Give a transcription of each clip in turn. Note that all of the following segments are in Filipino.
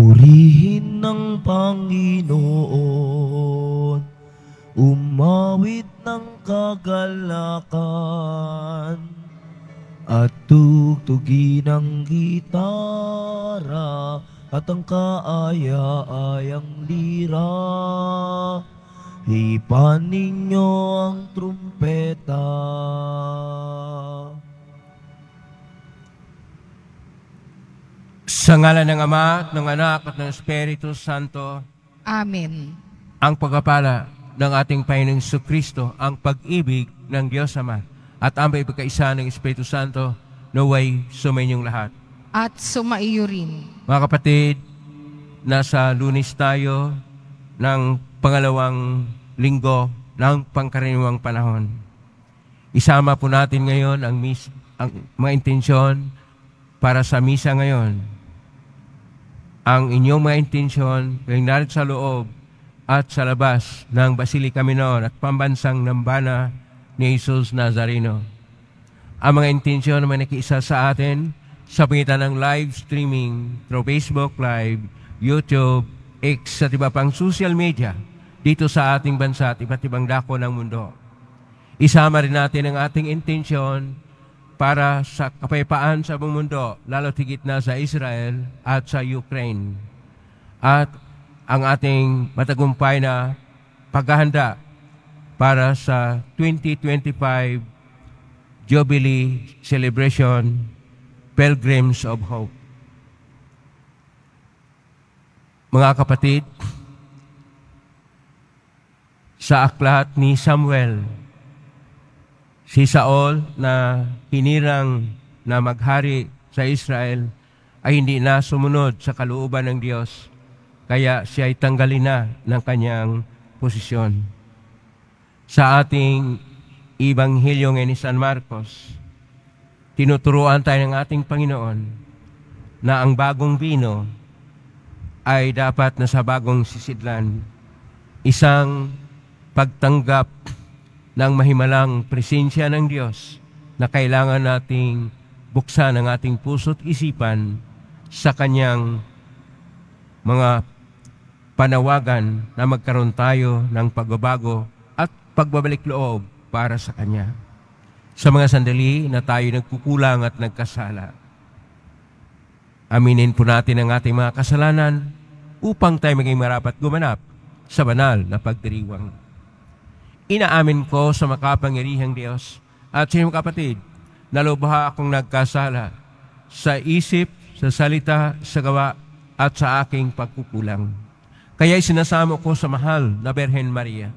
Purihin ng Panginoon, umawit ng kagalakan, at tugtugin ang gitara at ang kaaya-ayang lira. Hipan ninyo ang trumpeta. Sa ngala ng Ama, at ng Anak, at ng Espiritu Santo. Amen. Ang pagkapala ng ating Panginoong Kristo, ang pag-ibig ng Diyos Ama, at ang pagkaisa ng Espiritu Santo, naway sumainyong lahat. At sumaiyo rin. Mga kapatid, nasa lunis tayo ng pangalawang linggo ng pangkaraniwang panahon. Isama po natin ngayon ang, mis- ang mga intensyon para sa misa ngayon ang inyong mga intensyon ng narito sa loob at sa labas ng Basilika Minor at pambansang Nambana ni Jesus Nazareno. Ang mga intensyon naman nakiisa sa atin sa pangitan ng live streaming through Facebook Live, YouTube, X at iba pang social media dito sa ating bansa at iba't ibang dako ng mundo. Isama rin natin ang ating intensyon para sa kapayapaan sa buong mundo, lalo tigit na sa Israel at sa Ukraine. At ang ating matagumpay na paghahanda para sa 2025 Jubilee Celebration Pilgrims of Hope. Mga kapatid, sa aklat ni Samuel, si Saul na hinirang na maghari sa Israel ay hindi na sumunod sa kalooban ng Diyos. Kaya siya ay tanggalin na ng kanyang posisyon. Sa ating Ibanghilyo ngayon ni San Marcos, tinuturuan tayo ng ating Panginoon na ang bagong vino ay dapat na sa bagong sisidlan, isang pagtanggap ng mahimalang presensya ng Diyos na kailangan nating buksan ang ating puso at isipan sa Kanyang mga panawagan na magkaroon tayo ng pagbabago at pagbabalik loob para sa Kanya. Sa mga sandali na tayo nagkukulang at nagkasala, aminin po natin ang ating mga kasalanan upang tayo maging marapat gumanap sa banal na pagdiriwang inaamin ko sa makapangyarihang Diyos. At sa iyong kapatid, nalubha akong nagkasala sa isip, sa salita, sa gawa, at sa aking pagkukulang. Kaya sinasamo ko sa mahal na Berhen Maria,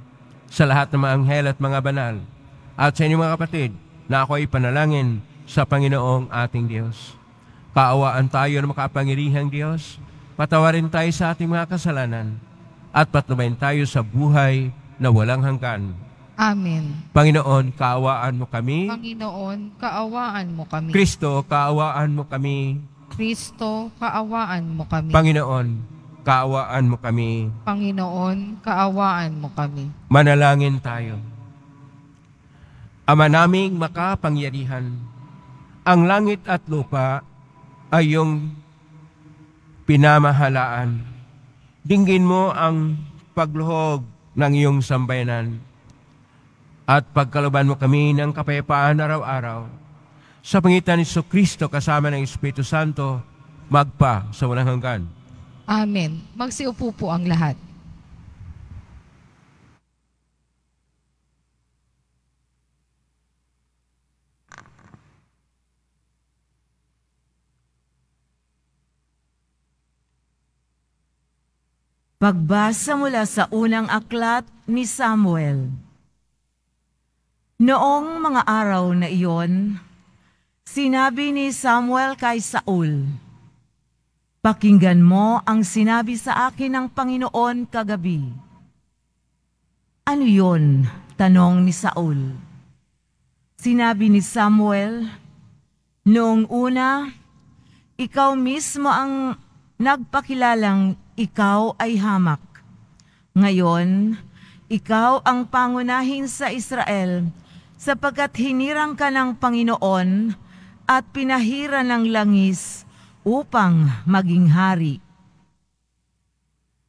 sa lahat ng mga anghel at mga banal, at sa inyong mga kapatid, na ako ay panalangin sa Panginoong ating Diyos. Kaawaan tayo ng makapangirihang Diyos, patawarin tayo sa ating mga kasalanan, at patnubayin tayo sa buhay na walang hanggan. Amen. Panginoon, kaawaan mo kami. Panginoon, kaawaan mo kami. Kristo, kaawaan mo kami. Kristo, kaawaan mo kami. Panginoon, kaawaan mo kami. Panginoon, kaawaan mo kami. Manalangin tayo. Ama naming makapangyarihan, ang langit at lupa ay iyong pinamahalaan. Dinggin mo ang pagluhog ng iyong sambayanan. At pagkaluban mo kami ng kapayapaan araw-araw, sa pangitan ni Kristo kasama ng Espiritu Santo, magpa sa walang hanggan. Amen. Magsiupo po ang lahat. Pagbasa mula sa unang aklat ni Samuel. Noong mga araw na iyon, sinabi ni Samuel kay Saul, Pakinggan mo ang sinabi sa akin ng Panginoon kagabi. Ano yon? Tanong ni Saul. Sinabi ni Samuel, Noong una, ikaw mismo ang nagpakilalang ikaw ay hamak. Ngayon, ikaw ang pangunahin sa Israel sapagkat hinirang ka ng Panginoon at pinahira ng langis upang maging hari.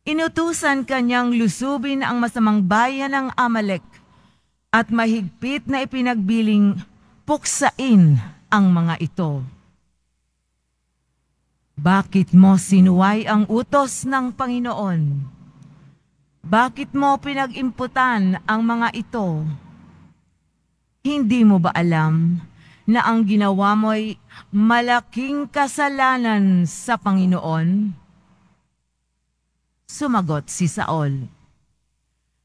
Inutusan kanyang lusubin ang masamang bayan ng Amalek at mahigpit na ipinagbiling puksain ang mga ito. Bakit mo sinuway ang utos ng Panginoon? Bakit mo pinag-imputan ang mga ito? Hindi mo ba alam na ang ginawa mo'y malaking kasalanan sa Panginoon? Sumagot si Saul,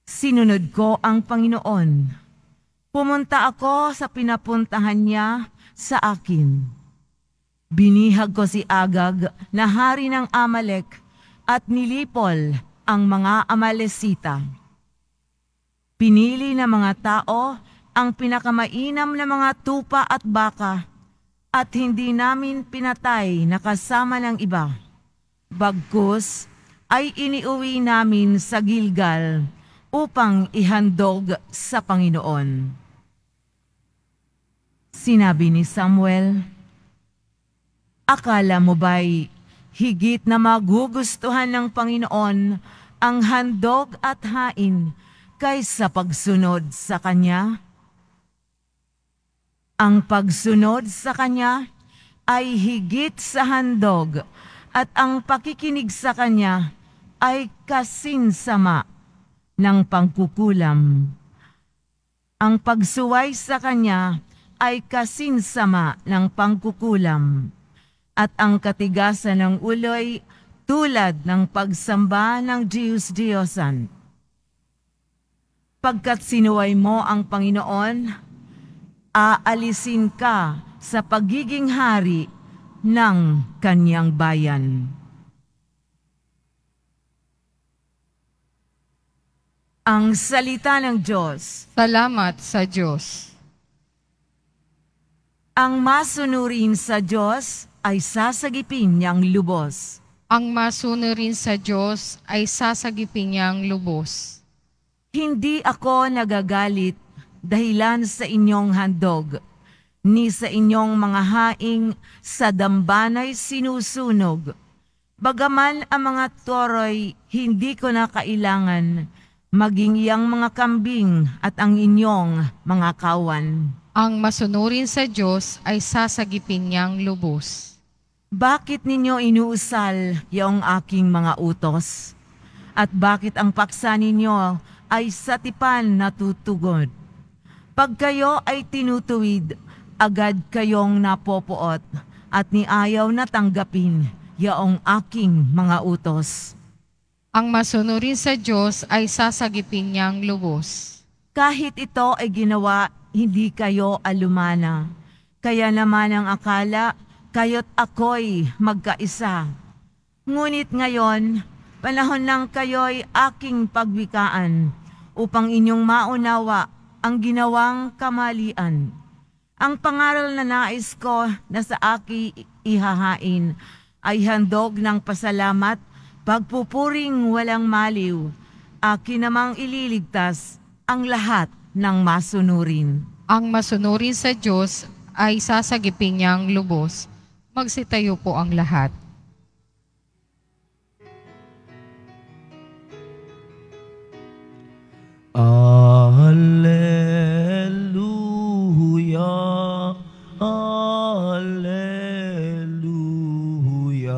Sinunod ko ang Panginoon. Pumunta ako sa pinapuntahan niya sa akin. Binihag ko si Agag na hari ng Amalek at nilipol ang mga Amalesita. Pinili ng mga tao ang pinakamainam na mga tupa at baka at hindi namin pinatay na kasama ng iba. Bagkus ay iniuwi namin sa Gilgal upang ihandog sa Panginoon. Sinabi ni Samuel, Akala mo ba'y higit na magugustuhan ng Panginoon ang handog at hain kaysa pagsunod sa Kanya? Ang pagsunod sa Kanya ay higit sa handog at ang pakikinig sa Kanya ay kasinsama ng pangkukulam. Ang pagsuway sa Kanya ay kasinsama ng pangkukulam at ang katigasan ng uloy tulad ng pagsamba ng Diyos Diyosan. Pagkat sinuway mo ang Panginoon, aalisin ka sa pagiging hari ng kanyang bayan. Ang salita ng Diyos. Salamat sa Diyos. Ang masunurin sa Diyos ay sasagipin niyang lubos. Ang masunurin sa Diyos ay sasagipin niyang lubos. Hindi ako nagagalit dahilan sa inyong handog, ni sa inyong mga haing sa dambanay sinusunog. Bagaman ang mga toroy hindi ko na kailangan, maging iyang mga kambing at ang inyong mga kawan ang masunurin sa Diyos ay sasagipin niyang lubos. Bakit ninyo inuusal yung aking mga utos? At bakit ang paksa ninyo ay sa tipan natutugod? Pag kayo ay tinutuwid, agad kayong napopoot at niayaw na tanggapin yaong aking mga utos. Ang masunurin sa Diyos ay sasagipin niyang lubos. Kahit ito ay ginawa, hindi kayo alumana. Kaya naman ang akala kayo't ako'y magkaisa. Ngunit ngayon, panahon ng kayo'y aking pagwikaan upang inyong maunawa ang ginawang kamalian. Ang pangaral na nais ko na sa aki ihahain ay handog ng pasalamat, pagpupuring walang maliw. Aki namang ililigtas ang lahat ng masunurin. Ang masunurin sa Diyos ay sasagipin niyang lubos. Magsitayo po ang lahat. Alleluia, Alleluia,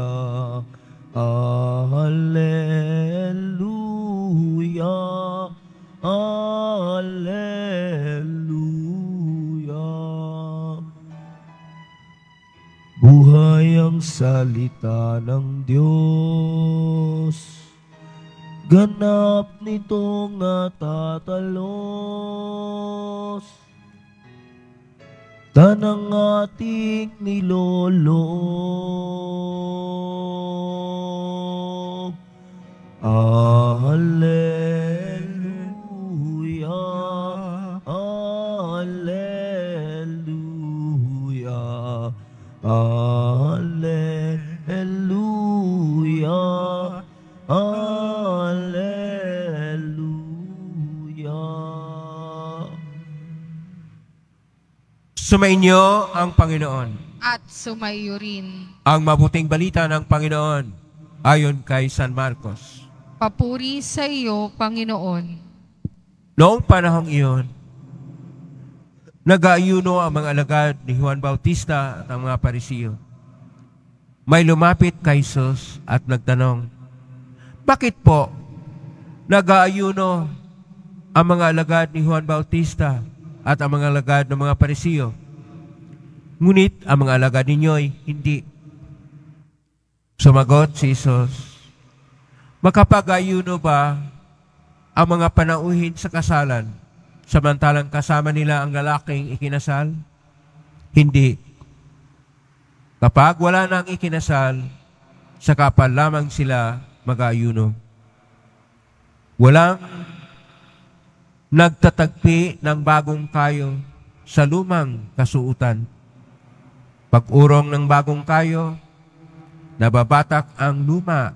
Alleluia, Alleluia. Buhay ang salita ng Diyos. Ganap nitong natatalos. Tanang ating niloloob. Ahalel. Sumainyo ang Panginoon. At sumaiyo rin. Ang mabuting balita ng Panginoon ayon kay San Marcos. Papuri sa iyo, Panginoon. Noong panahong iyon, nag-aayuno ang mga alagad ni Juan Bautista at ang mga parisiyo. May lumapit kay Jesus at nagtanong, Bakit po nag-aayuno ang mga alagad ni Juan Bautista at ang mga alagad ng mga parisiyo? Ngunit ang mga alaga ninyo ay hindi. Sumagot si Jesus, Makapagayuno ba ang mga panauhin sa kasalan samantalang kasama nila ang lalaking ikinasal? Hindi. Kapag wala nang ikinasal, sa kapal lamang sila magayuno. Walang nagtatagpi ng bagong kayo sa lumang kasuutan. Pag-urong ng bagong kayo, nababatak ang luma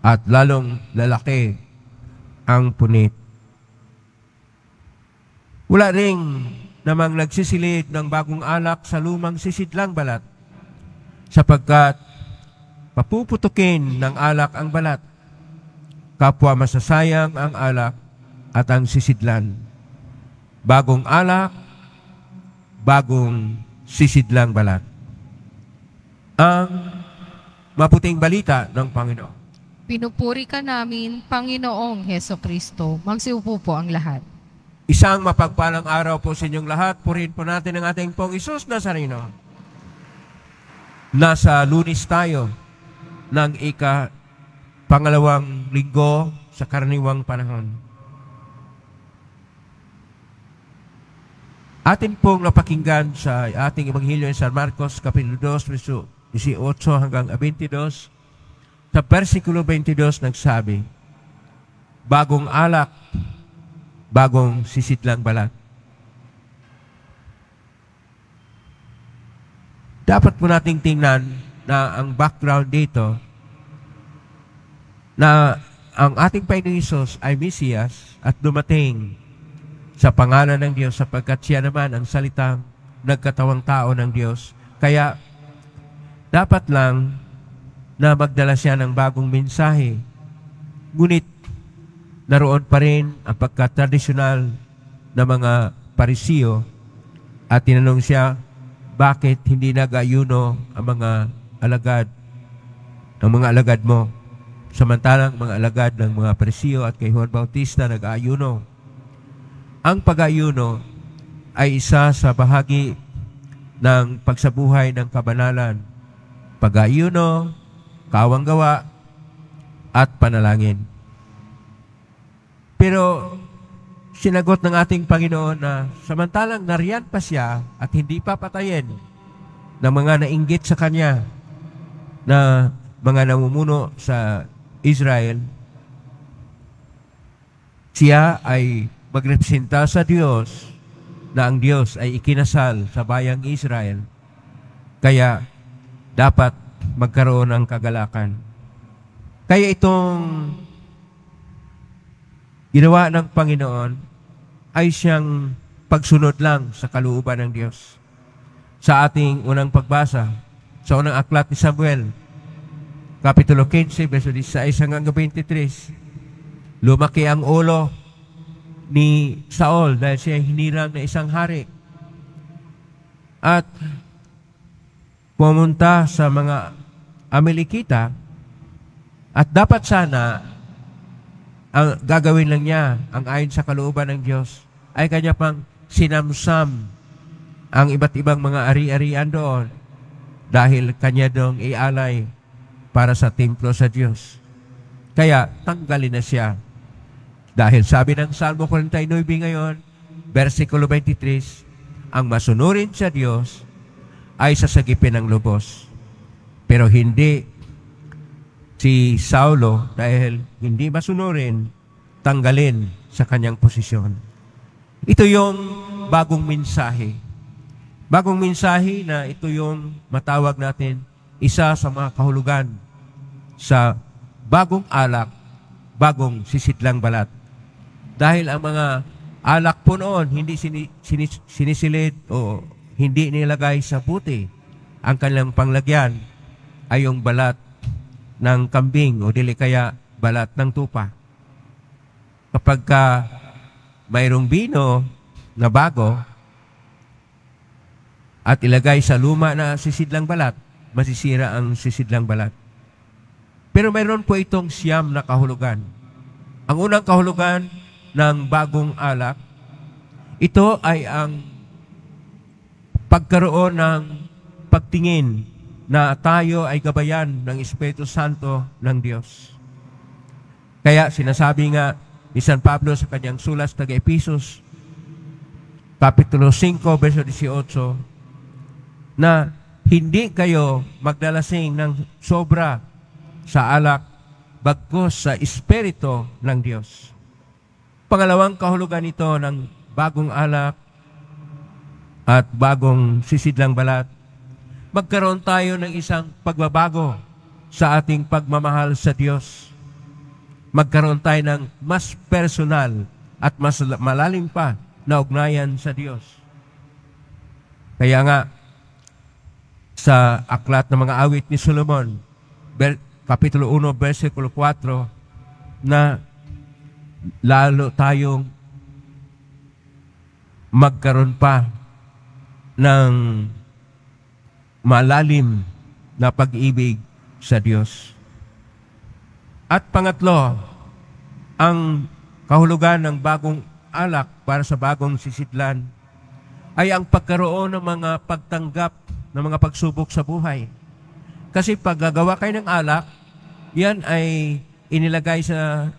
at lalong lalaki ang punit. Wala ring namang nagsisilid ng bagong alak sa lumang sisidlang balat sapagkat papuputukin ng alak ang balat. Kapwa masasayang ang alak at ang sisidlan. Bagong alak, bagong sisidlang balat. Ang maputing balita ng Panginoon. Pinupuri ka namin, Panginoong Heso Kristo. Magsiupo po ang lahat. Isang mapagpalang araw po sa inyong lahat. Purihin po natin ang ating pong Isus Nazareno. Nasa lunis tayo ng ika pangalawang linggo sa karaniwang panahon. Atin pong napakinggan sa ating Ebanghelyo ni San Marcos, Kapitulo 2, verso 18 hanggang 22. Sa versikulo 22 nagsabi, Bagong alak, bagong sisidlang balat. Dapat po nating tingnan na ang background dito na ang ating Panginoon Isos ay Mesiyas at dumating sa pangalan ng Diyos sapagkat siya naman ang salitang nagkatawang tao ng Diyos. Kaya dapat lang na magdala siya ng bagong mensahe. Ngunit naroon pa rin ang pagkatradisyonal ng mga parisiyo at tinanong siya bakit hindi nagayuno ang mga alagad ng mga alagad mo samantalang mga alagad ng mga parisiyo at kay Juan Bautista nag-ayuno ang pag-ayuno ay isa sa bahagi ng pagsabuhay ng kabanalan, pag-ayuno, kawanggawa, at panalangin. Pero sinagot ng ating Panginoon na samantalang nariyan pa siya at hindi pa patayin ng mga nainggit sa kanya na mga namumuno sa Israel, siya ay magrepresenta sa Diyos na ang Diyos ay ikinasal sa bayang Israel, kaya dapat magkaroon ng kagalakan. Kaya itong ginawa ng Panginoon ay siyang pagsunod lang sa kalooban ng Diyos. Sa ating unang pagbasa, sa unang aklat ni Samuel, Kapitulo 15, verso 16 hanggang 23, Lumaki ang ulo ni Saul dahil siya hinirang na isang hari. At pumunta sa mga Amelikita at dapat sana ang gagawin lang niya ang ayon sa kalooban ng Diyos ay kanya pang sinamsam ang iba't ibang mga ari-arian doon dahil kanya doong ialay para sa templo sa Diyos. Kaya tanggalin na siya dahil sabi ng Salmo 49 ngayon, versikulo 23, ang masunurin sa Diyos ay sasagipin ng lubos. Pero hindi si Saulo dahil hindi masunurin, tanggalin sa kanyang posisyon. Ito yung bagong mensahe. Bagong mensahe na ito yung matawag natin isa sa mga kahulugan sa bagong alak, bagong sisidlang balat dahil ang mga alak po noon, hindi sini, sinisilid o hindi nilagay sa puti. Ang kanilang panglagyan ay yung balat ng kambing o dili kaya balat ng tupa. Kapag ka mayroong bino na bago at ilagay sa luma na sisidlang balat, masisira ang sisidlang balat. Pero mayroon po itong siyam na kahulugan. Ang unang kahulugan, ng bagong alak. Ito ay ang pagkaroon ng pagtingin na tayo ay gabayan ng Espiritu Santo ng Diyos. Kaya sinasabi nga ni San Pablo sa kanyang sulat taga Episos, Kapitulo 5, verso 18, na hindi kayo magdalasing ng sobra sa alak bagkos sa Espiritu ng Diyos pangalawang kahulugan ito ng bagong alak at bagong sisidlang balat, magkaroon tayo ng isang pagbabago sa ating pagmamahal sa Diyos. Magkaroon tayo ng mas personal at mas malalim pa na ugnayan sa Diyos. Kaya nga, sa aklat ng mga awit ni Solomon, Kapitulo 1, versikulo 4, na lalo tayong magkaroon pa ng malalim na pag-ibig sa Diyos. At pangatlo, ang kahulugan ng bagong alak para sa bagong sisidlan ay ang pagkaroon ng mga pagtanggap ng mga pagsubok sa buhay. Kasi pag gagawa kayo ng alak, yan ay inilagay sa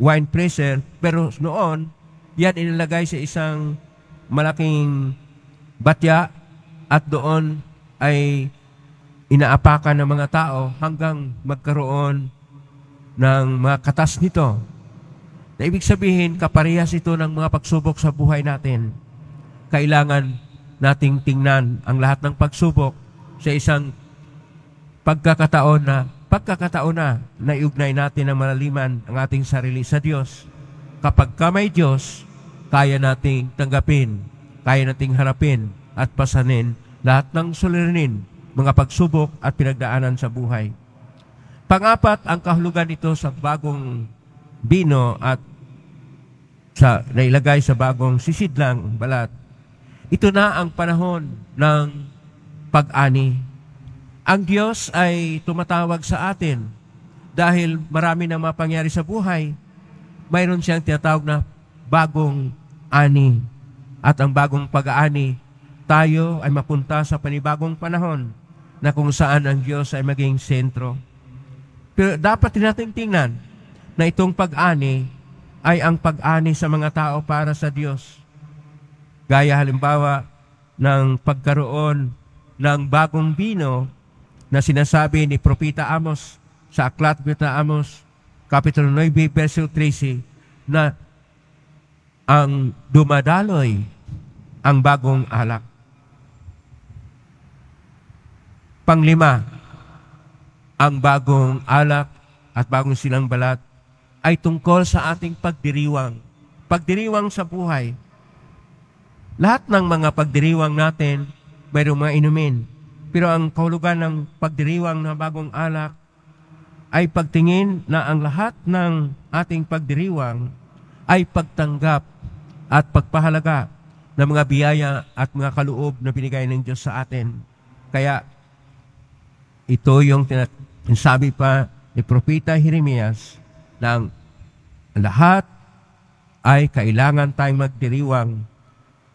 wine presser. Pero noon, yan inilagay sa isang malaking batya at doon ay inaapakan ng mga tao hanggang magkaroon ng mga katas nito. Na ibig sabihin, kaparehas ito ng mga pagsubok sa buhay natin. Kailangan nating tingnan ang lahat ng pagsubok sa isang pagkakataon na pagkakataon na naiugnay natin ng malaliman ang ating sarili sa Diyos. Kapag ka may Diyos, kaya nating tanggapin, kaya nating harapin at pasanin lahat ng suliranin, mga pagsubok at pinagdaanan sa buhay. Pangapat, ang kahulugan nito sa bagong bino at sa nailagay sa bagong sisidlang balat. Ito na ang panahon ng pag-ani ang Diyos ay tumatawag sa atin dahil marami na mapangyari sa buhay. Mayroon siyang tinatawag na bagong ani. At ang bagong pag-aani, tayo ay mapunta sa panibagong panahon na kung saan ang Diyos ay maging sentro. Pero dapat din natin tingnan na itong pag-ani ay ang pag-ani sa mga tao para sa Diyos. Gaya halimbawa ng pagkaroon ng bagong bino na sinasabi ni Propita Amos sa Aklat na Amos, Kapitulo 9, Verso 13, na ang dumadaloy ang bagong alak. Panglima, ang bagong alak at bagong silang balat ay tungkol sa ating pagdiriwang. Pagdiriwang sa buhay. Lahat ng mga pagdiriwang natin, mayroong mga inumin pero ang kahulugan ng pagdiriwang ng bagong alak ay pagtingin na ang lahat ng ating pagdiriwang ay pagtanggap at pagpahalaga ng mga biyaya at mga kaloob na binigay ng Diyos sa atin. Kaya ito yung sabi pa ni Propeta Jeremias ng lahat ay kailangan tayong magdiriwang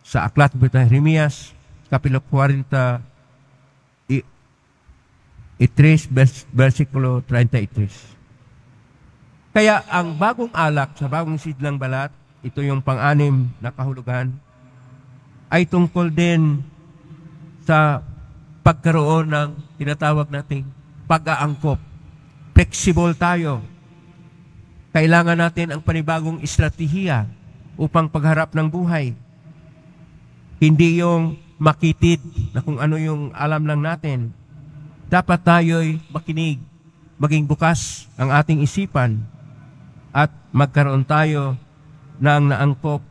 sa Aklat ni Jeremias, Kapilo 40, Itris, vers- versikulo 33. Kaya ang bagong alak sa bagong sidlang balat, ito yung pang-anim na kahulugan, ay tungkol din sa pagkaroon ng tinatawag nating pag-aangkop. Flexible tayo. Kailangan natin ang panibagong estratehiya upang pagharap ng buhay. Hindi yung makitid na kung ano yung alam lang natin dapat tayo'y makinig, maging bukas ang ating isipan at magkaroon tayo ng naangkop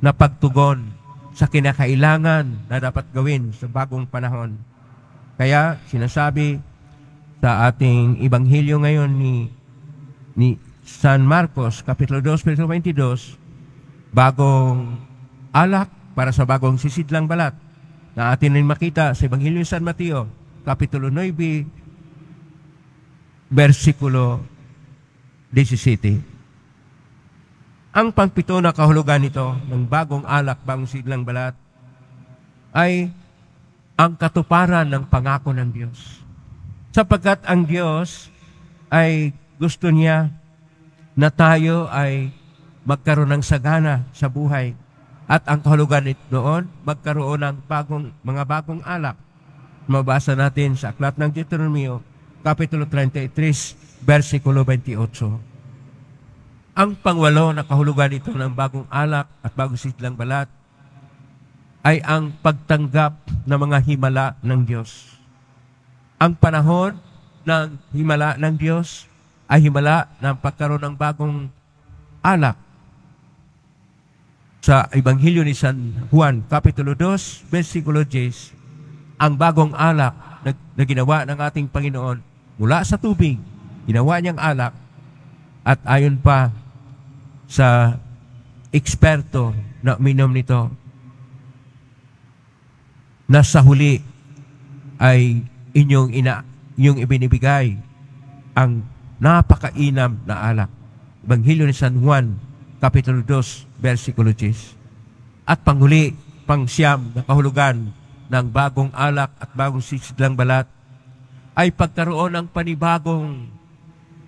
na pagtugon sa kinakailangan na dapat gawin sa bagong panahon. Kaya sinasabi sa ating ibanghilyo ngayon ni ni San Marcos, Kapitulo 2, Verso 22, bagong alak para sa bagong sisidlang balat na atin rin makita sa Ebanghelyo ni San Mateo, capítulo 9, versikulo 17. Ang pangpito na kahulugan nito ng bagong alak bagong sidlang balat ay ang katuparan ng pangako ng Diyos. Sapagkat ang Diyos ay gusto niya na tayo ay magkaroon ng sagana sa buhay. At ang kahulugan nito noon, magkaroon ng bagong, mga bagong alak mabasa natin sa aklat ng Deuteronomio, Kapitulo 33, versikulo 28. Ang pangwalo na kahulugan ito ng bagong alak at bagong sitlang balat ay ang pagtanggap ng mga himala ng Diyos. Ang panahon ng himala ng Diyos ay himala ng pagkaroon ng bagong alak. Sa Ebanghelyo ni San Juan, Kapitulo 2, versikulo 10, ang bagong alak na, na ginawa ng ating Panginoon mula sa tubig, ginawa niyang alak at ayon pa sa eksperto na minom nito, na sa huli ay inyong ina, yung ibinibigay ang napakainam na alak. Banghilyo ni San Juan, Kapitulo 2, versikulo 10. At panghuli, pangsiyam na kahulugan ng bagong alak at bagong sisidlang balat ay pagkaroon ng panibagong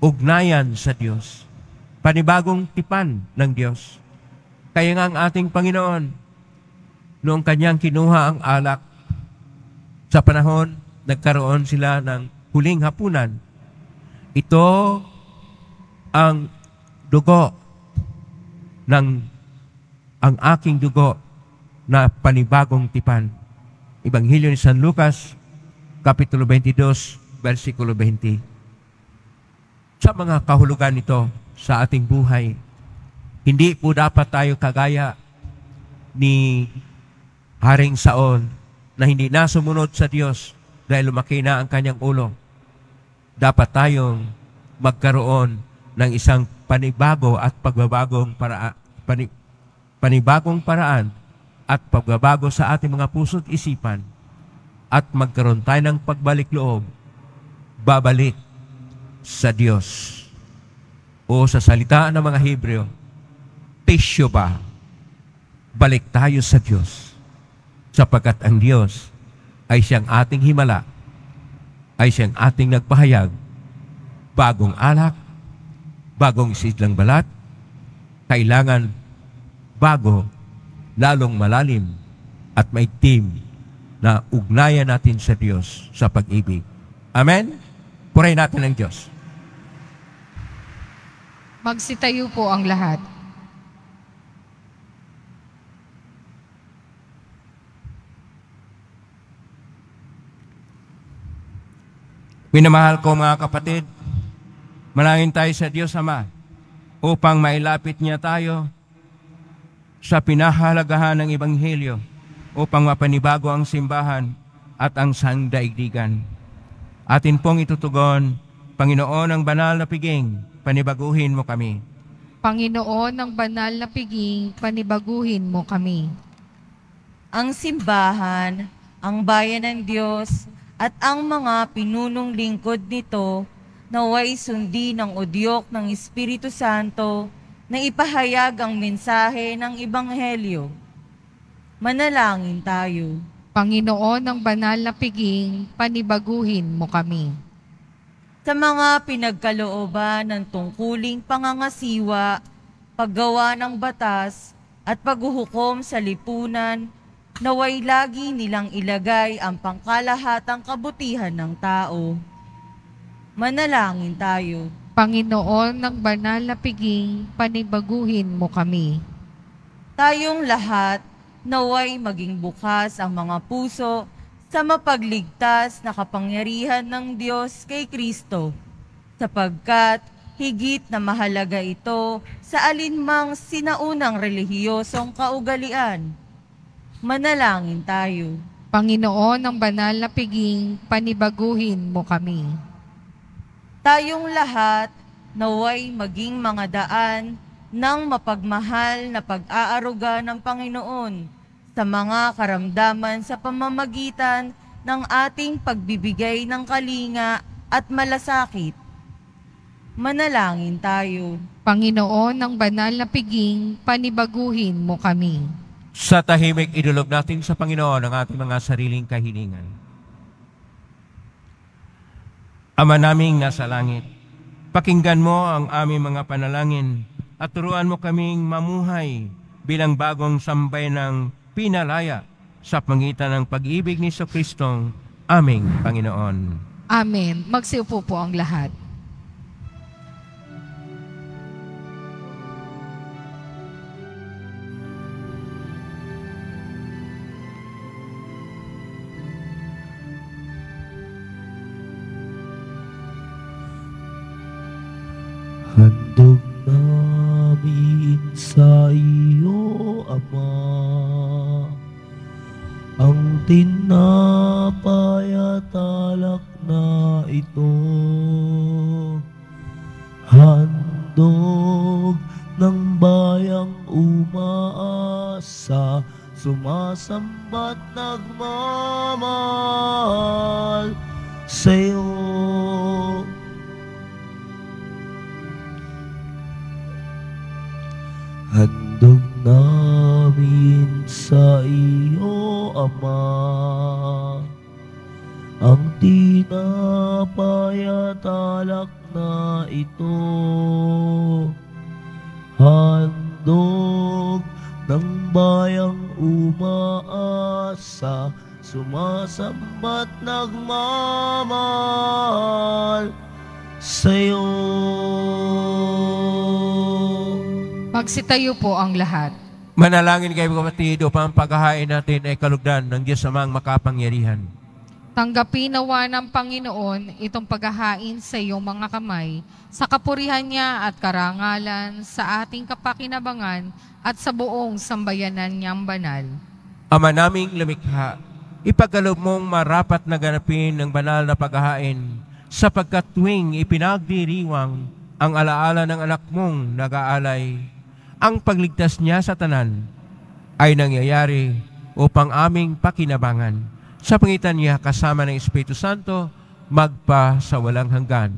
ugnayan sa Diyos. Panibagong tipan ng Diyos. Kaya nga ang ating Panginoon, noong kanyang kinuha ang alak, sa panahon, nagkaroon sila ng huling hapunan. Ito ang dugo ng ang aking dugo na panibagong tipan. Ebanghelyo ni San Lucas, Kapitulo 22, versikulo 20. Sa mga kahulugan nito sa ating buhay, hindi po dapat tayo kagaya ni Haring Saon na hindi na sa Diyos dahil lumaki na ang kanyang ulo. Dapat tayong magkaroon ng isang panibago at pagbabagong para, panibagong paraan at pagbabago sa ating mga puso at isipan at magkaroon tayo ng pagbalik loob, babalik sa Diyos. O sa salita ng mga Hebreo, Pisyo ba? Balik tayo sa Diyos. Sapagkat ang Diyos ay siyang ating himala, ay siyang ating nagpahayag, bagong alak, bagong sidlang balat, kailangan bago lalong malalim at maitim na ugnayan natin sa Diyos sa pag-ibig. Amen? Pray natin ang Diyos. Magsitayo po ang lahat. Pinamahal ko mga kapatid, manangin tayo sa Diyos Ama upang mailapit niya tayo sa pinahalagahan ng Ebanghelyo upang mapanibago ang simbahan at ang sangdaigdigan. Atin pong itutugon, Panginoon ang banal na piging, panibaguhin mo kami. Panginoon ang banal na piging, panibaguhin mo kami. Ang simbahan, ang bayan ng Diyos, at ang mga pinunong lingkod nito naway sundin ng udyok ng Espiritu Santo na ipahayag ang mensahe ng Ibanghelyo. Manalangin tayo. Panginoon ng banal na piging, panibaguhin mo kami. Sa mga pinagkalooban ng tungkuling pangangasiwa, paggawa ng batas, at paghuhukom sa lipunan, naway lagi nilang ilagay ang pangkalahatang kabutihan ng tao. Manalangin tayo. Panginoon ng banal na piging, panibaguhin mo kami. Tayong lahat naway maging bukas ang mga puso sa mapagligtas na kapangyarihan ng Diyos kay Kristo, sapagkat higit na mahalaga ito sa alinmang sinaunang relihiyosong kaugalian. Manalangin tayo. Panginoon ng banal na piging, panibaguhin mo kami tayong lahat naway maging mga daan ng mapagmahal na pag-aaruga ng Panginoon sa mga karamdaman sa pamamagitan ng ating pagbibigay ng kalinga at malasakit. Manalangin tayo. Panginoon ng banal na piging, panibaguhin mo kami. Sa tahimik idulog natin sa Panginoon ang ating mga sariling kahilingan. Ama naming nasa langit, pakinggan mo ang aming mga panalangin at turuan mo kaming mamuhay bilang bagong sambay ng pinalaya sa pangitan ng pag-ibig ni Kristo, aming Panginoon. Amen. Magsiupo po ang lahat. sa iyo, Ama. Ang tinapay at na ito, handog ng bayang umaasa, sumasambat nagmamahal sa iyo. Handog namin sa iyo, Ama, ang tinapay at na ito. Handog ng bayang umaasa, sumasambat nagmamahal sa'yo. Magsitayo po ang lahat. Manalangin kayo kapatid upang paghahain natin ay kalugdan ng Diyos amang makapangyarihan. Tanggapin nawa ng Panginoon itong paghahain sa iyong mga kamay sa kapurihan niya at karangalan sa ating kapakinabangan at sa buong sambayanan niyang banal. Ama naming lumikha, ipagalob mong marapat na ganapin ng banal na paghahain sapagkat tuwing ipinagdiriwang ang alaala ng anak mong nag-aalay ang pagligtas niya sa tanan ay nangyayari upang aming pakinabangan. Sa pangitan niya kasama ng Espiritu Santo, magpa sa walang hanggan.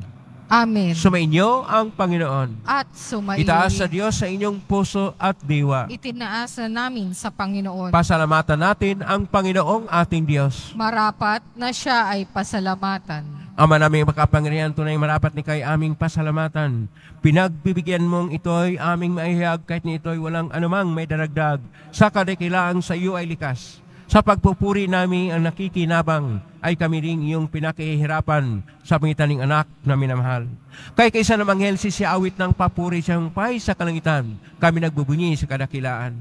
Amen. Sumainyo ang Panginoon. At sumainyo. Itaas sa Diyos sa inyong puso at diwa. Itinaas na namin sa Panginoon. Pasalamatan natin ang Panginoong ating Diyos. Marapat na siya ay pasalamatan. Ama naming makapangyarihan, tunay marapat ni kay aming pasalamatan. Pinagbibigyan mong ito'y aming maihiyag kahit ni ito'y walang anumang may daragdag. Sa kadakilaang sa iyo ay likas. Sa pagpupuri namin ang nakikinabang ay kami rin iyong pinakihirapan sa pangitan ng anak na minamahal. Kay kaysa namang helsi si awit ng papuri siyang pay sa kalangitan, kami nagbubunyi sa kadakilaan.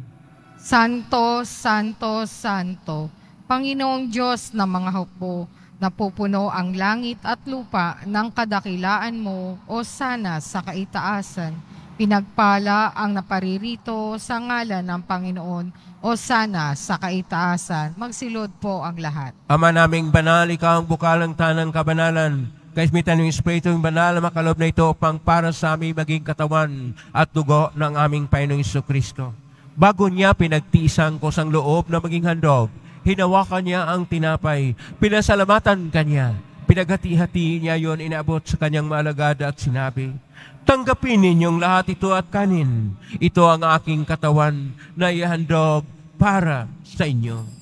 Santo, Santo, Santo, Panginoong Diyos ng mga hukbo, Napupuno ang langit at lupa ng kadakilaan mo o sana sa kaitaasan. Pinagpala ang naparirito sa ngalan ng Panginoon o sana sa kaitaasan. Magsilod po ang lahat. Ama naming banal, ikaw ang bukalang tanang kabanalan. Kaismitan ng Espiritu yung banal makalob na ito upang para sa aming maging katawan at dugo ng aming Panginoong Kristo. Bago niya pinagtisang ko sang loob na maging handog, Hinawakan niya ang tinapay. Pinasalamatan kanya. Pinaghati-hati niya yon inabot sa kanyang maalagad at sinabi, Tanggapin ninyong lahat ito at kanin. Ito ang aking katawan na ihandog para sa inyo.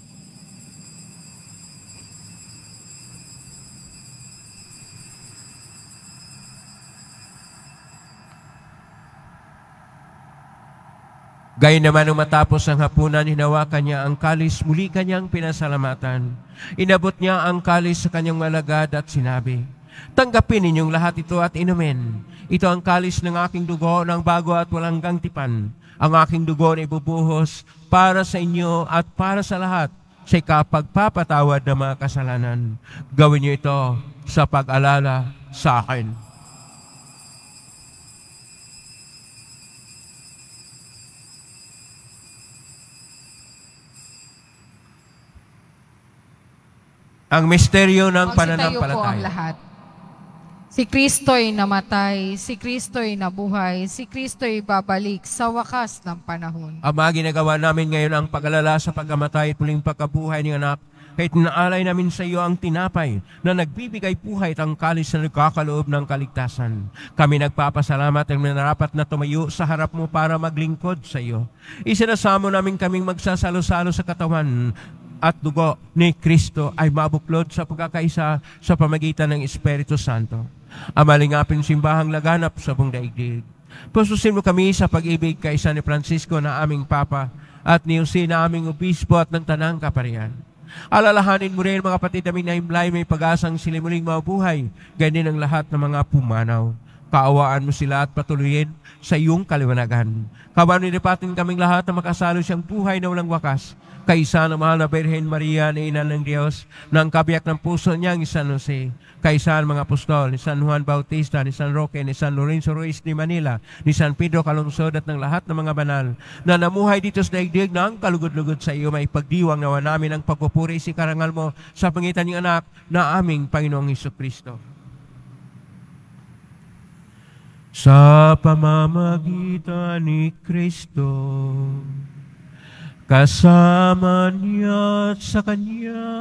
Gayon naman nung matapos ang hapunan, hinawakan niya ang kalis, muli kanyang pinasalamatan. Inabot niya ang kalis sa kanyang malagad at sinabi, Tanggapin ninyong lahat ito at inumin. Ito ang kalis ng aking dugo ng bago at walang gangtipan. Ang aking dugo na ibubuhos para sa inyo at para sa lahat sa ikapagpapatawad ng mga kasalanan. Gawin niyo ito sa pag-alala sa akin. Ang misteryo ng pananampalataya. lahat. Si Kristo'y namatay, si Kristo'y nabuhay, si Kristo'y babalik sa wakas ng panahon. Ama, ginagawa namin ngayon ang pagalala sa pagkamatay at puling pagkabuhay ni anak. Kahit naalay namin sa iyo ang tinapay na nagbibigay buhay at ang kalis na nagkakaloob ng kaligtasan. Kami nagpapasalamat at narapat na tumayo sa harap mo para maglingkod sa iyo. Isinasamo namin kaming magsasalo-salo sa katawan at dugo ni Kristo ay mabuklod sa pagkakaisa sa pamagitan ng Espiritu Santo. Amalingapin malingaping simbahang laganap sa buong daigdig. Pususin mo kami sa pag-ibig kaisa ni Francisco na aming Papa at ni Jose na aming Obispo at ng Tanang Kaparian. Alalahanin mo rin mga kapatid namin na himlay may pag-asang sila muling mabuhay, ganin ang lahat ng mga pumanaw. Kaawaan mo sila at patuloyin sa iyong kaliwanagan. Kawan nilapatin kaming lahat na makasalo siyang buhay na walang wakas kaysa ng mahal na Birhen Maria na ina ng Diyos, ng kabiyak ng puso niya ni San Jose, kaysa ng mga apostol, ni San Juan Bautista, ni San Roque, ni San Lorenzo Ruiz ni Manila, ni San Pedro Calungsod at ng lahat ng mga banal, na namuhay dito sa daigdig ng kalugod-lugod sa iyo, may pagdiwang nawa namin ang pagpupuri si karangal mo sa pangitan ng anak na aming Panginoong Iso Kristo sa pamamagitan ni Kristo kasama niya sa Kanya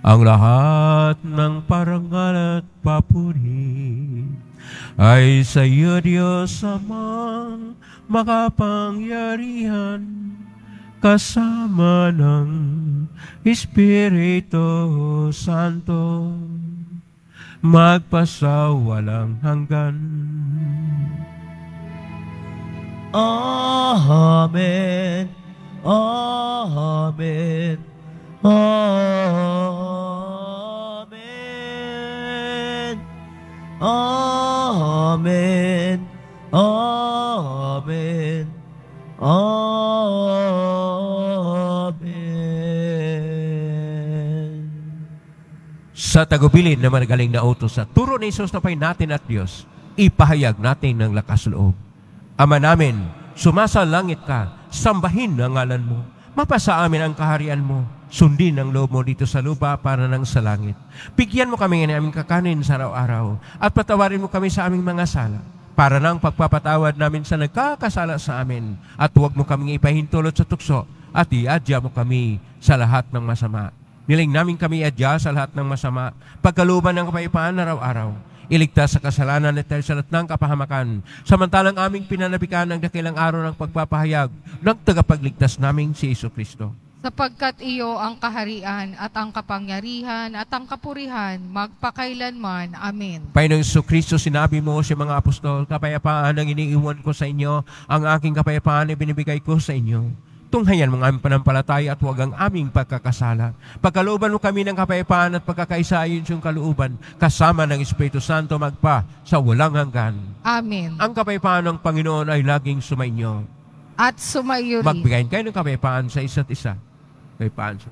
ang lahat ng parangal at papuri ay sa iyo, Diyos, amang makapangyarihan kasama ng Espiritu Santo magpasawalang hanggan. Amen. Amen. Amen. Amen. Amen. Amen. Sa tagubilin na magaling na utos sa turo ni Isus na natin at Diyos, ipahayag natin ng lakas loob Ama namin, sumasa langit ka, sambahin ang ngalan mo, mapasa amin ang kaharian mo, sundin ang loob mo dito sa lupa para nang sa langit. Bigyan mo kami ng aming kakanin sa araw-araw at patawarin mo kami sa aming mga sala para ng pagpapatawad namin sa nagkakasala sa amin at huwag mo kaming ipahintulot sa tukso at iadya mo kami sa lahat ng masama. Niling namin kami adya sa lahat ng masama, pagkaluban ng kapayapaan araw-araw iligtas sa kasalanan at dahil sa lahat ng kapahamakan. Samantalang aming pinanabikan ang dakilang araw ng pagpapahayag ng tagapagligtas naming si Iso Kristo. Sapagkat iyo ang kaharian at ang kapangyarihan at ang kapurihan magpakailanman. Amen. Panginoong Iso Kristo, sinabi mo sa mga apostol, kapayapaan ang iniiwan ko sa inyo, ang aking kapayapaan ay binibigay ko sa inyo Tunghayan mo ng aming panampalataya at huwag ang aming pagkakasala. Pagkalooban mo kami ng kapayapaan at pagkakaisayon yung kalooban, kasama ng Espiritu Santo magpa sa walang hanggan. Amen. Ang kapayapaan ng Panginoon ay laging sumainyo. At sumayo rin. Magbigayin kayo ng kapayapaan sa isa't isa. Kapayapaan sa...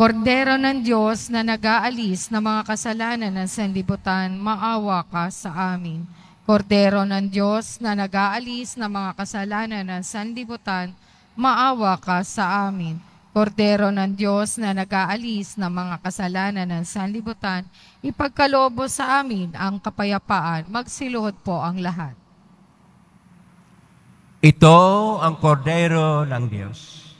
Kordero ng Diyos na nag-aalis ng mga kasalanan ng sanlibutan, maawa ka sa amin. Kordero ng Diyos na nag-aalis ng mga kasalanan ng sanlibutan, maawa ka sa amin. Kordero ng Diyos na nag-aalis ng mga kasalanan ng sanlibutan, ipagkalobo sa amin ang kapayapaan. Magsiluhod po ang lahat. Ito ang kordero ng Diyos.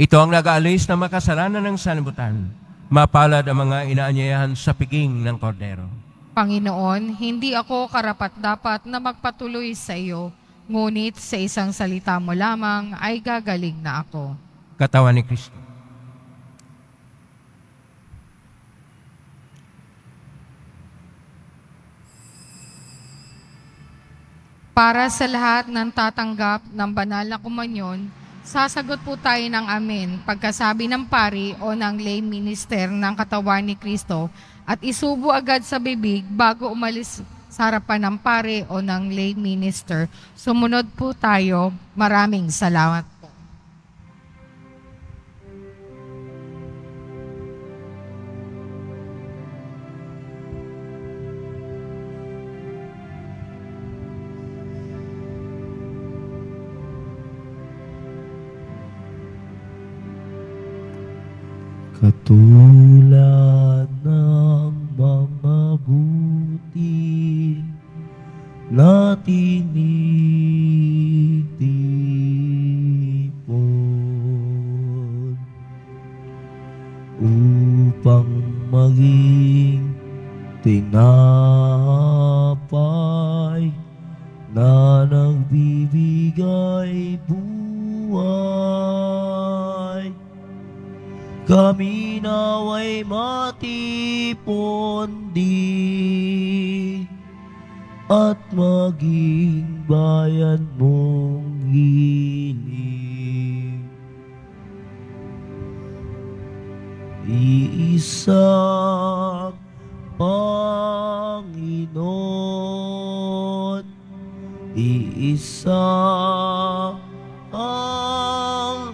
Ito ang nag-aalis ng mga kasalanan ng sanlibutan. Mapalad ang mga inaanyayahan sa piging ng kordero. Panginoon, hindi ako karapat-dapat na magpatuloy sa iyo, ngunit sa isang salita mo lamang ay gagaling na ako. Katawan ni Kristo. Para sa lahat ng tatanggap ng banal na kumanyon, sasagot po tayo ng amen pagkasabi ng pari o ng lay minister ng katawan ni Kristo at isubo agad sa bibig bago umalis sa harapan ng pare o ng lay minister. Sumunod po tayo. Maraming salamat po. Katulad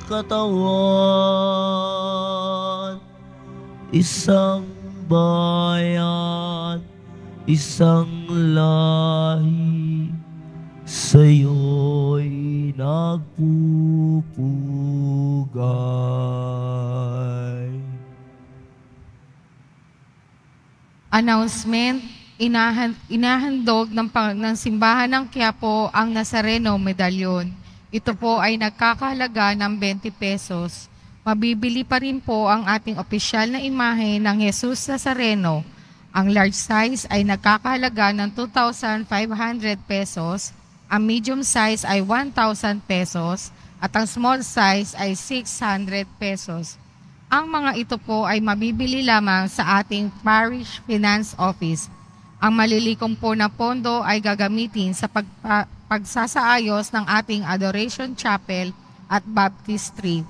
katawan Isang bayan, isang lahi Sa'yo'y nagpupugay Announcement, inahan, inahandog ng, ng simbahan ng Quiapo ang Nazareno Medalyon. Ito po ay nagkakahalaga ng 20 pesos. Mabibili pa rin po ang ating opisyal na imahe ng Jesus Nazareno. Ang large size ay nagkakahalaga ng 2,500 pesos, ang medium size ay 1,000 pesos, at ang small size ay 600 pesos. Ang mga ito po ay mabibili lamang sa ating parish finance office. Ang malilikom po na pondo ay gagamitin sa pagpa pagsasaayos ng ating Adoration Chapel at Baptistry.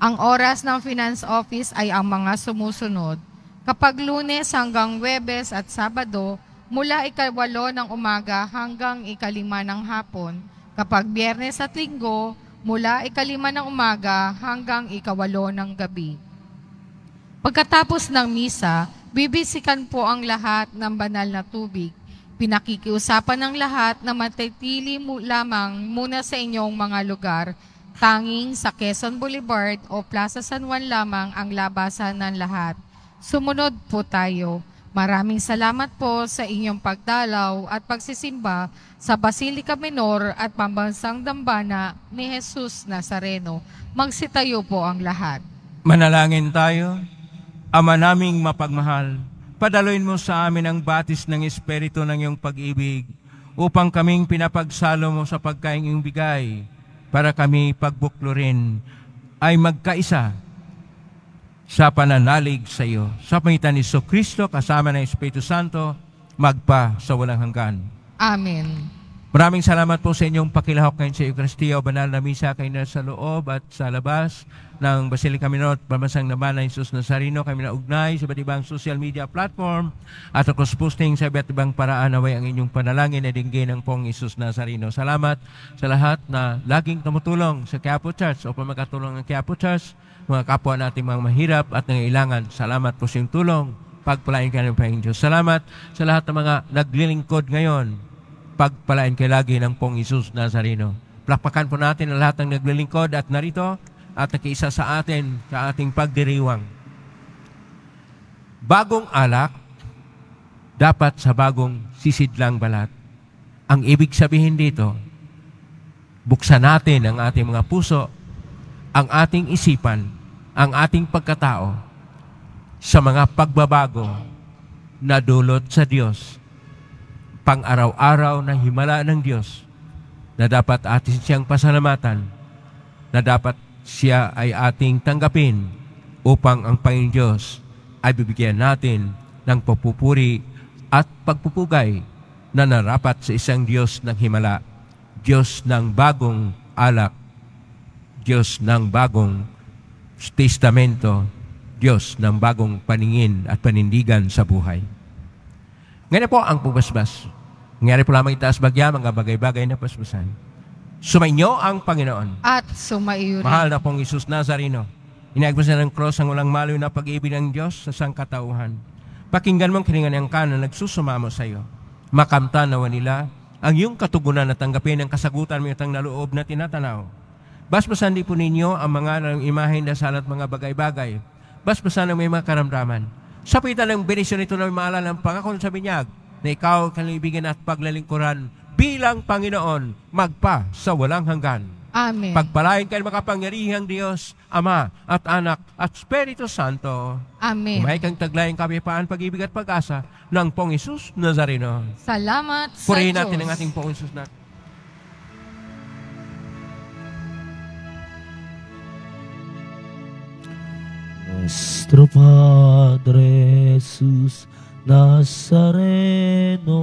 Ang oras ng Finance Office ay ang mga sumusunod. Kapag lunes hanggang Webes at Sabado, mula ikawalo ng umaga hanggang ikalima ng hapon. Kapag biyernes at linggo, mula ikalima ng umaga hanggang ikawalo ng gabi. Pagkatapos ng misa, bibisikan po ang lahat ng banal na tubig Pinakikiusapan ng lahat na matatili mo lamang muna sa inyong mga lugar. Tanging sa Quezon Boulevard o Plaza San Juan lamang ang labasan ng lahat. Sumunod po tayo. Maraming salamat po sa inyong pagdalaw at pagsisimba sa Basilica Menor at Pambansang Dambana ni Jesus Nazareno. Magsitayo po ang lahat. Manalangin tayo. Ama naming mapagmahal, Padaloyin mo sa amin ang batis ng Espiritu ng iyong pag-ibig upang kaming pinapagsalo mo sa pagkain iyong bigay para kami pagbuklurin ay magkaisa sa pananalig sa iyo. Sa pangitan ni So Kristo, kasama ng Espiritu Santo, magpa sa walang hanggan. Amen. Maraming salamat po sa inyong pakilahok ngayon sa Eucharistia o Banal na Misa kayo na sa loob at sa labas ng Basilica Minot, Pamansang Nabanay, Sus Nazarino, kami na ugnay sa iba't ibang social media platform at ang cross-posting sa iba't ibang paraan naway ang inyong panalangin na dinggin ng pong Isus Nazarino. Salamat sa lahat na laging tumutulong sa Quiapo Church o pamagkatulong ng Quiapo Church, mga kapwa natin mga mahirap at nangailangan. Salamat po sa iyong tulong. Pagpalain ka ng Panginoon Diyos. Salamat sa lahat ng mga naglilingkod ngayon. Pagpalain kay lagi ng pong Isus Nazarino. Plakpakan po natin ang lahat ng naglilingkod at narito at nakiisa sa atin sa ating pagdiriwang. Bagong alak, dapat sa bagong sisidlang balat. Ang ibig sabihin dito, buksan natin ang ating mga puso, ang ating isipan, ang ating pagkatao sa mga pagbabago na dulot sa Diyos, pang-araw-araw na himala ng Diyos na dapat atin siyang pasalamatan, na dapat siya ay ating tanggapin upang ang Panginoon Diyos ay bibigyan natin ng papupuri at pagpupugay na narapat sa isang Diyos ng Himala, Diyos ng bagong alak, Diyos ng bagong testamento, Diyos ng bagong paningin at panindigan sa buhay. Ngayon po ang pubasbas. Nangyari po lamang itaas bagya, mga bagay-bagay na pasbasan. Sumainyo ang Panginoon. At sumaiyo rin. Mahal na pong Isus Nazareno. Inagpas na ng cross ang walang maloy na pag-ibig ng Diyos sa sangkatauhan. Pakinggan mong kiningan ng kanan nagsusumamo sa iyo. Makamta nawa nila ang iyong katugunan na tanggapin ang kasagutan mo itang naloob na tinatanaw. Basbasan din po ninyo ang mga ng imahe, dasal salat mga bagay-bagay. Basbasan ang may mga karamdaman. Sapitan ng benisyon ito na maalala ng pangako sa binyag na ikaw, kanibigan at paglalingkuran bilang Panginoon magpa sa walang hanggan. Amen. Pagpalain kayo makapangyarihang Diyos, Ama at Anak at Espiritu Santo. Amen. Umayikang taglayin kami paan pag-ibig at pag-asa ng Pong Isus Nazareno. Salamat sa Purihin natin ang ating Pong Isus natin. Nuestro Padre Jesús Nazareno,